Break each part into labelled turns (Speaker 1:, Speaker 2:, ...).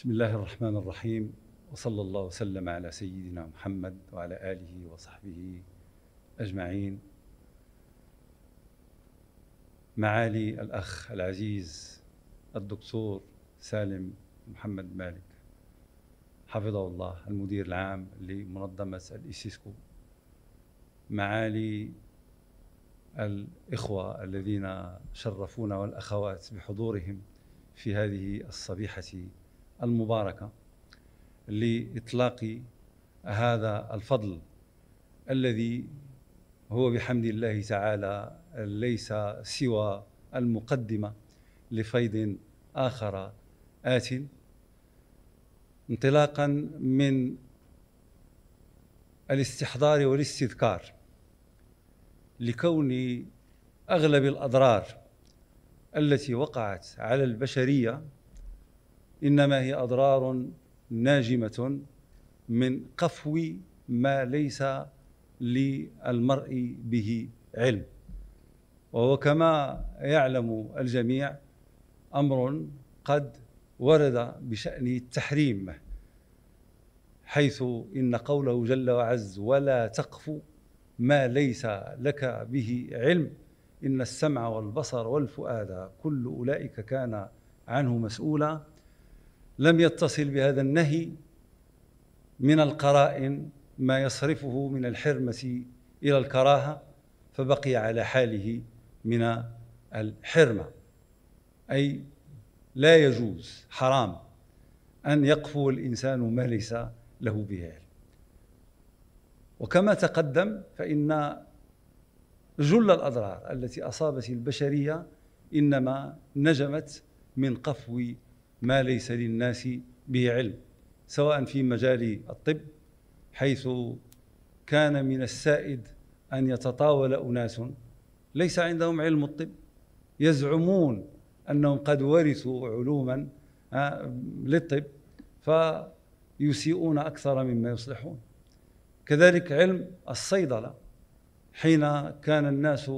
Speaker 1: بسم الله الرحمن الرحيم وصلى الله وسلم على سيدنا محمد وعلى آله وصحبه أجمعين معالي الأخ العزيز الدكتور سالم محمد مالك حفظه الله المدير العام لمنظمة الإسيسكو معالي الإخوة الذين شرفونا والأخوات بحضورهم في هذه الصبيحة المباركه لاطلاق هذا الفضل الذي هو بحمد الله تعالى ليس سوى المقدمه لفيض اخر ات انطلاقا من الاستحضار والاستذكار لكون اغلب الاضرار التي وقعت على البشريه انما هي اضرار ناجمه من قفو ما ليس للمرء به علم وهو كما يعلم الجميع امر قد ورد بشان التحريم حيث ان قوله جل وعز ولا تقف ما ليس لك به علم ان السمع والبصر والفؤاد كل اولئك كان عنه مسؤولا لم يتصل بهذا النهي من القرائن ما يصرفه من الحرمة إلى الكراهة فبقي على حاله من الحرمة أي لا يجوز حرام أن يقفو الإنسان ما ليس له به علم وكما تقدم فإن جل الأضرار التي أصابت البشرية إنما نجمت من قفو ما ليس للناس به علم سواء في مجال الطب حيث كان من السائد ان يتطاول اناس ليس عندهم علم الطب يزعمون انهم قد ورثوا علوما آه، للطب فيسيئون اكثر مما يصلحون كذلك علم الصيدله حين كان الناس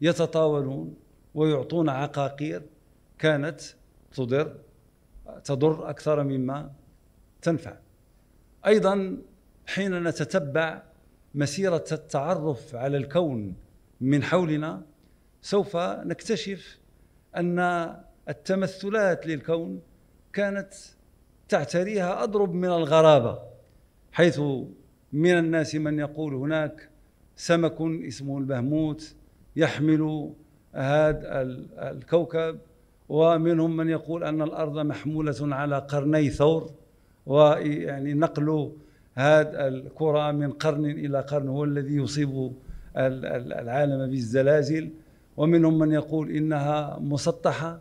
Speaker 1: يتطاولون ويعطون عقاقير كانت تضر تضر اكثر مما تنفع ايضا حين نتتبع مسيره التعرف على الكون من حولنا سوف نكتشف ان التمثلات للكون كانت تعتريها اضرب من الغرابه حيث من الناس من يقول هناك سمك اسمه البهموت يحمل هذا الكوكب ومنهم من يقول أن الأرض محمولة على قرني ثور ويعني نقل هذا الكرة من قرن إلى قرن هو الذي يصيب العالم بالزلازل ومنهم من يقول إنها مسطحة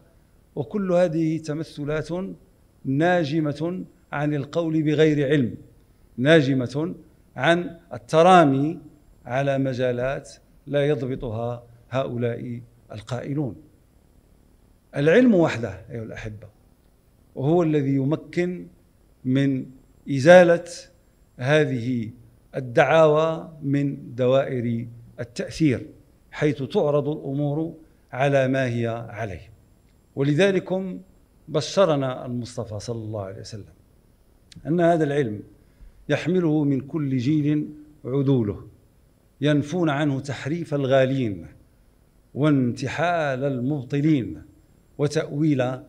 Speaker 1: وكل هذه تمثلات ناجمة عن القول بغير علم ناجمة عن الترامي على مجالات لا يضبطها هؤلاء القائلون العلم وحده أيها الأحبة وهو الذي يمكن من إزالة هذه الدعاوى من دوائر التأثير حيث تعرض الأمور على ما هي عليه ولذلكم بشرنا المصطفى صلى الله عليه وسلم أن هذا العلم يحمله من كل جيل عدوله ينفون عنه تحريف الغالين وانتحال المبطلين وتأويل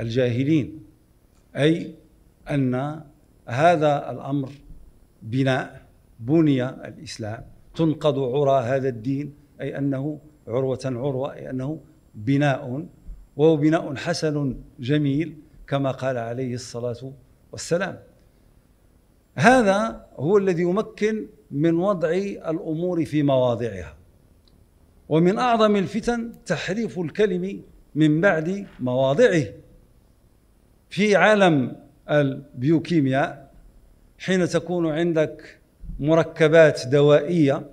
Speaker 1: الجاهلين أي أن هذا الأمر بناء بني الإسلام تنقض عرى هذا الدين أي أنه عروة عروة أي أنه بناء وهو بناء حسن جميل كما قال عليه الصلاة والسلام هذا هو الذي يمكن من وضع الأمور في مواضعها ومن أعظم الفتن تحريف الكلم من بعد مواضعه في عالم البيوكيمياء حين تكون عندك مركبات دوائيه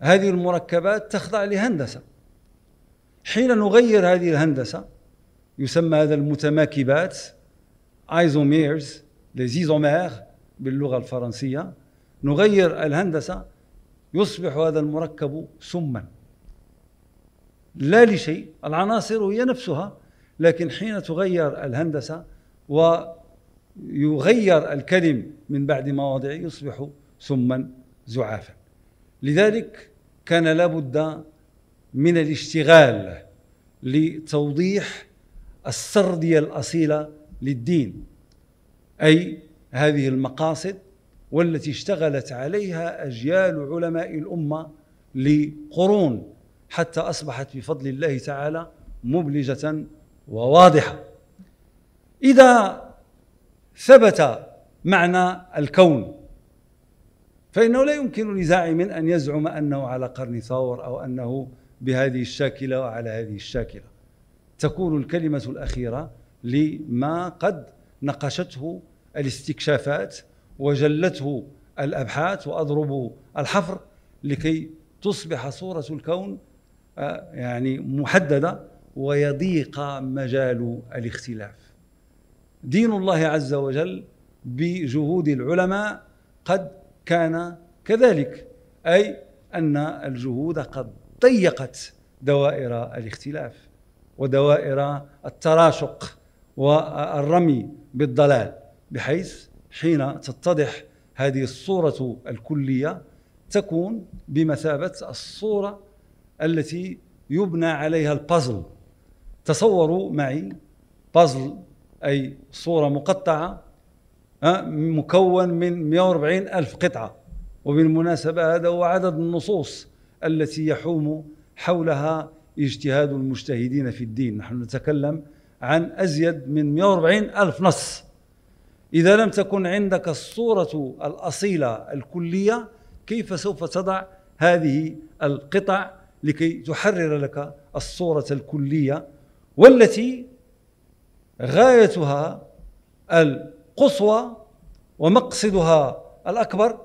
Speaker 1: هذه المركبات تخضع لهندسه حين نغير هذه الهندسه يسمى هذا المتماكبات ايزوميرز ليزيزومير باللغه الفرنسيه نغير الهندسه يصبح هذا المركب سما لا لشيء العناصر هي نفسها لكن حين تغير الهندسة ويغير الكلم من بعد مواضعه يصبح سما زعافا لذلك كان لابد من الاشتغال لتوضيح السردية الأصيلة للدين أي هذه المقاصد والتي اشتغلت عليها أجيال علماء الأمة لقرون حتى أصبحت بفضل الله تعالى مبلجة وواضحة إذا ثبت معنى الكون فإنه لا يمكن لزاعم أن يزعم أنه على قرن ثور أو أنه بهذه الشاكلة وعلى هذه الشاكلة تكون الكلمة الأخيرة لما قد نقشته الاستكشافات وجلته الأبحاث وأضرب الحفر لكي تصبح صورة الكون يعني محدده ويضيق مجال الاختلاف دين الله عز وجل بجهود العلماء قد كان كذلك اي ان الجهود قد ضيقت دوائر الاختلاف ودوائر التراشق والرمي بالضلال بحيث حين تتضح هذه الصوره الكليه تكون بمثابه الصوره التي يبنى عليها البازل تصوروا معي بازل أي صورة مقطعة مكون من 140 ألف قطعة وبالمناسبة هذا هو عدد النصوص التي يحوم حولها اجتهاد المجتهدين في الدين نحن نتكلم عن أزيد من 140 ألف نص إذا لم تكن عندك الصورة الأصيلة الكلية كيف سوف تضع هذه القطع لكي تحرر لك الصورة الكلية والتي غايتها القصوى ومقصدها الأكبر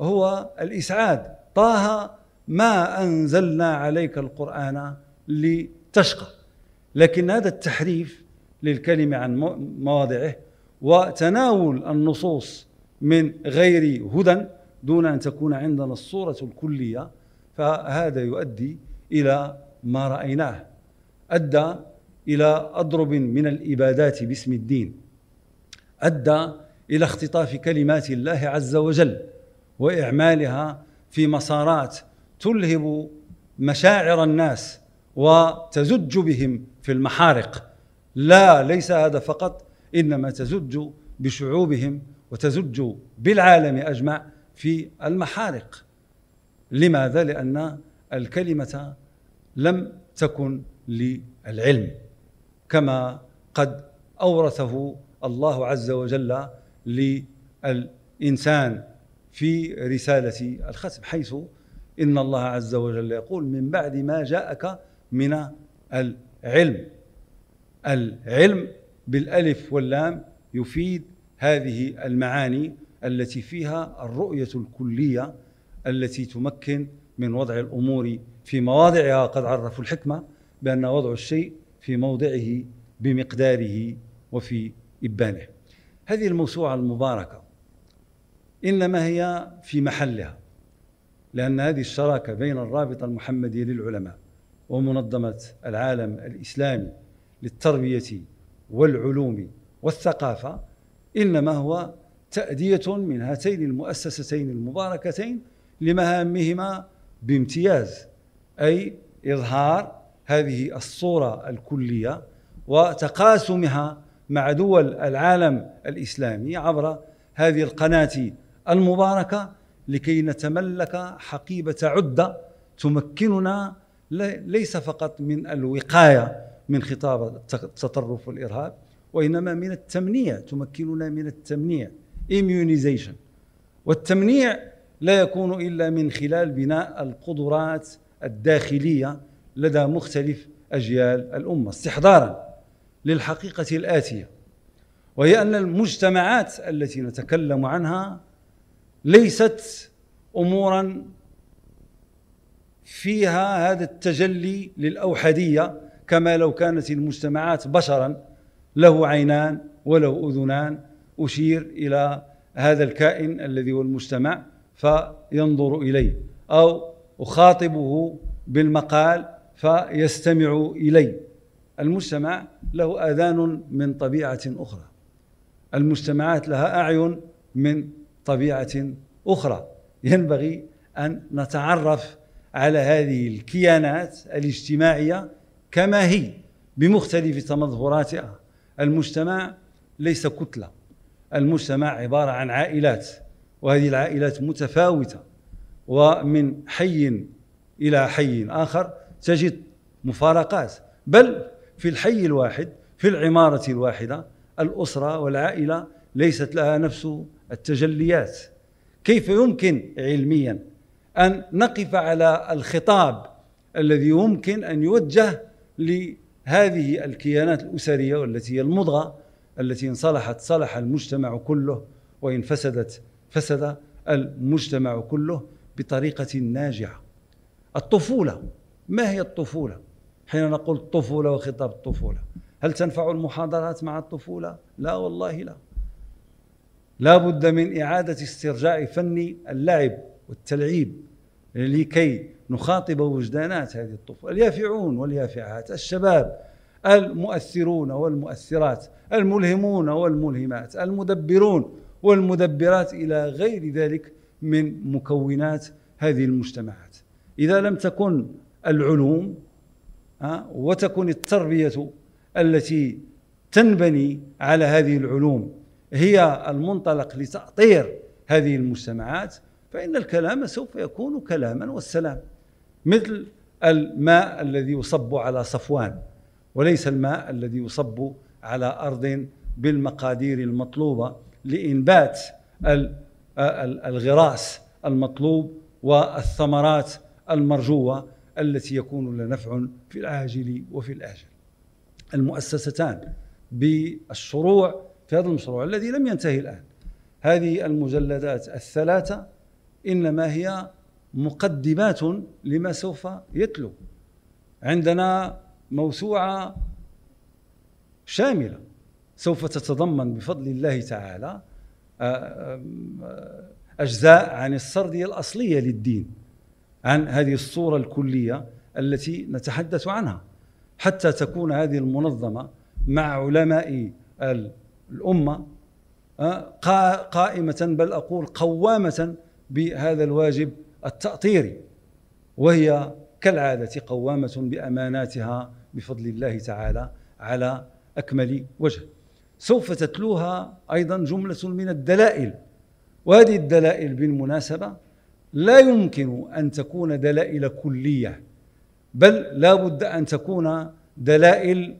Speaker 1: هو الإسعاد طه ما أنزلنا عليك القرآن لتشقى لكن هذا التحريف للكلمة عن مواضعه وتناول النصوص من غير هدى دون أن تكون عندنا الصورة الكلية فهذا يؤدي إلى ما رأيناه أدى إلى أضرب من الإبادات باسم الدين أدى إلى اختطاف كلمات الله عز وجل وإعمالها في مسارات تلهب مشاعر الناس وتزج بهم في المحارق لا ليس هذا فقط انما تزج بشعوبهم وتزج بالعالم اجمع في المحارق لماذا؟ لأن الكلمة لم تكن للعلم كما قد أورثه الله عز وجل للإنسان في رسالة الختم حيث إن الله عز وجل يقول من بعد ما جاءك من العلم العلم بالألف واللام يفيد هذه المعاني التي فيها الرؤية الكلية التي تمكن من وضع الامور في مواضعها قد عرفوا الحكمه بان وضع الشيء في موضعه بمقداره وفي ابانه. هذه الموسوعه المباركه انما هي في محلها لان هذه الشراكه بين الرابطه المحمديه للعلماء ومنظمه العالم الاسلامي للتربيه والعلوم والثقافه انما هو تاديه من هاتين المؤسستين المباركتين لمهامهما بامتياز اي اظهار هذه الصوره الكليه وتقاسمها مع دول العالم الاسلامي عبر هذه القناه المباركه لكي نتملك حقيبه عده تمكننا ليس فقط من الوقايه من خطاب التطرف والارهاب وانما من التمنيع تمكننا من التمنيع immunization والتمنيع لا يكون إلا من خلال بناء القدرات الداخلية لدى مختلف أجيال الأمة استحضارا للحقيقة الآتية وهي أن المجتمعات التي نتكلم عنها ليست أمورا فيها هذا التجلي للأوحدية كما لو كانت المجتمعات بشرا له عينان وله أذنان أشير إلى هذا الكائن الذي هو المجتمع فينظر إليه أو أخاطبه بالمقال فيستمع إلي المجتمع له آذان من طبيعة أخرى المجتمعات لها أعين من طبيعة أخرى ينبغي أن نتعرف على هذه الكيانات الاجتماعية كما هي بمختلف تمظهراتها المجتمع ليس كتلة المجتمع عبارة عن عائلات وهذه العائلات متفاوتة ومن حي إلى حي آخر تجد مفارقات بل في الحي الواحد في العمارة الواحدة الأسرة والعائلة ليست لها نفس التجليات كيف يمكن علميا أن نقف على الخطاب الذي يمكن أن يوجه لهذه الكيانات الأسرية والتي هي المضغة التي إن صلحت صلح المجتمع كله وإن فسدت فسد المجتمع كله بطريقة ناجعة الطفولة ما هي الطفولة؟ حين نقول الطفولة وخطاب الطفولة هل تنفع المحاضرات مع الطفولة؟ لا والله لا لا بد من إعادة استرجاع فن اللعب والتلعيب لكي نخاطب وجدانات هذه الطفولة اليافعون واليافعات الشباب المؤثرون والمؤثرات الملهمون والملهمات المدبرون والمدبرات إلى غير ذلك من مكونات هذه المجتمعات إذا لم تكن العلوم وتكن التربية التي تنبني على هذه العلوم هي المنطلق لتأطير هذه المجتمعات فإن الكلام سوف يكون كلاما والسلام مثل الماء الذي يصب على صفوان وليس الماء الذي يصب على أرض بالمقادير المطلوبة لإنبات الغراس المطلوب والثمرات المرجوة التي يكون لها نفع في العاجل وفي الآجل المؤسستان بالشروع في هذا المشروع الذي لم ينتهي الآن هذه المجلدات الثلاثة إنما هي مقدمات لما سوف يتلو عندنا موسوعة شاملة سوف تتضمن بفضل الله تعالى آه، آه، اجزاء عن السرديه الاصليه للدين عن هذه الصوره الكليه التي نتحدث عنها حتى تكون هذه المنظمه مع علماء الامه آه، قائمه بل اقول قوامه بهذا الواجب التاطيري وهي كالعاده قوامه باماناتها بفضل الله تعالى على اكمل وجه سوف تتلوها ايضا جمله من الدلائل وهذه الدلائل بالمناسبه لا يمكن ان تكون دلائل كليه بل لا بد ان تكون دلائل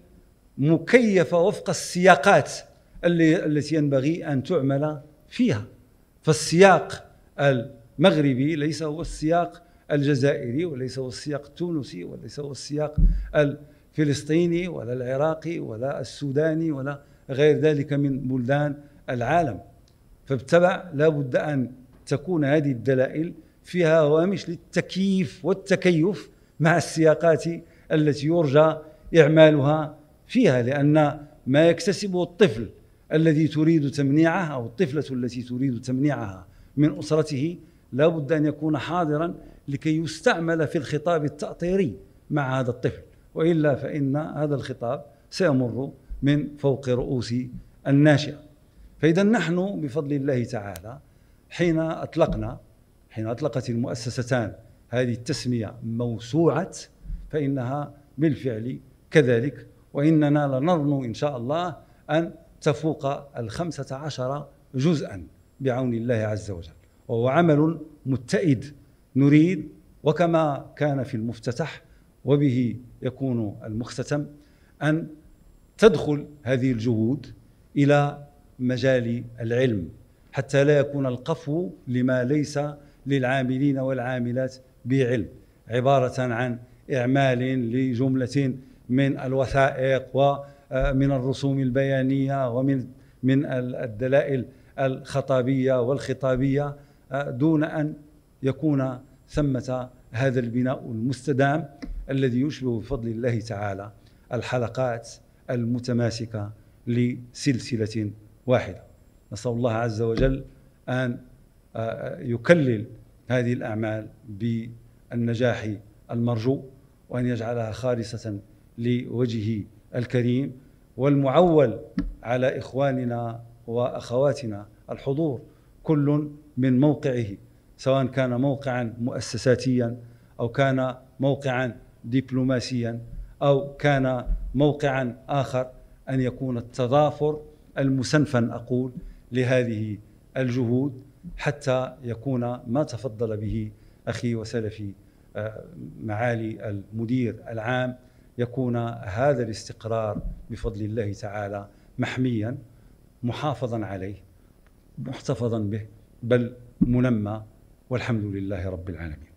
Speaker 1: مكيفه وفق السياقات التي ينبغي ان تعمل فيها فالسياق المغربي ليس هو السياق الجزائري وليس هو السياق التونسي وليس هو السياق الفلسطيني ولا العراقي ولا السوداني ولا غير ذلك من بلدان العالم فبالتبع لا بد أن تكون هذه الدلائل فيها هوامش للتكييف والتكيف مع السياقات التي يرجى إعمالها فيها لأن ما يكتسبه الطفل الذي تريد تمنيعه أو الطفلة التي تريد تمنيعها من أسرته لا بد أن يكون حاضرا لكي يستعمل في الخطاب التأطيري مع هذا الطفل وإلا فإن هذا الخطاب سيمر من فوق رؤوس الناشئه فاذا نحن بفضل الله تعالى حين اطلقنا حين اطلقت المؤسستان هذه التسميه موسوعه فانها بالفعل كذلك واننا لنرنو ان شاء الله ان تفوق الخمسه عشر جزءا بعون الله عز وجل وهو عمل متئد نريد وكما كان في المفتتح وبه يكون المختتم ان تدخل هذه الجهود الى مجال العلم حتى لا يكون القفو لما ليس للعاملين والعاملات بعلم عباره عن اعمال لجمله من الوثائق ومن آه، الرسوم البيانيه ومن من الدلائل الخطابيه والخطابيه آه، دون ان يكون ثمه هذا البناء المستدام الذي يشبه بفضل الله تعالى الحلقات المتماسكة لسلسلة واحدة نسأل الله عز وجل أن آه، آه، يكلل هذه الأعمال بالنجاح المرجو وأن يجعلها خالصة لوجهه الكريم والمعول على إخواننا وأخواتنا الحضور كل من موقعه سواء كان موقعا مؤسساتيا أو كان موقعا دبلوماسيا او كان موقعا اخر ان يكون التضافر المسنفن اقول لهذه الجهود حتى يكون ما تفضل به اخي وسلفي آه، معالي المدير العام يكون هذا الاستقرار بفضل الله تعالى محميا محافظا عليه محتفظا به بل منمى والحمد لله رب العالمين